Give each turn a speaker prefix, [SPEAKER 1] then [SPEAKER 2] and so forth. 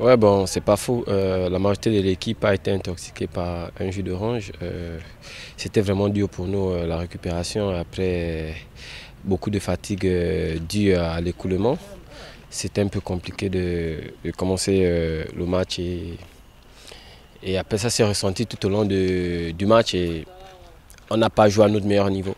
[SPEAKER 1] Ouais, bon, c'est pas faux. Euh, la majorité de l'équipe a été intoxiquée par un jus d'orange. Euh, c'était vraiment dur pour nous, euh, la récupération, après beaucoup de fatigue due à l'écoulement. C'était un peu compliqué de, commencer le match. Et, après, ça s'est ressenti tout au long du match et on n'a pas joué à notre meilleur niveau.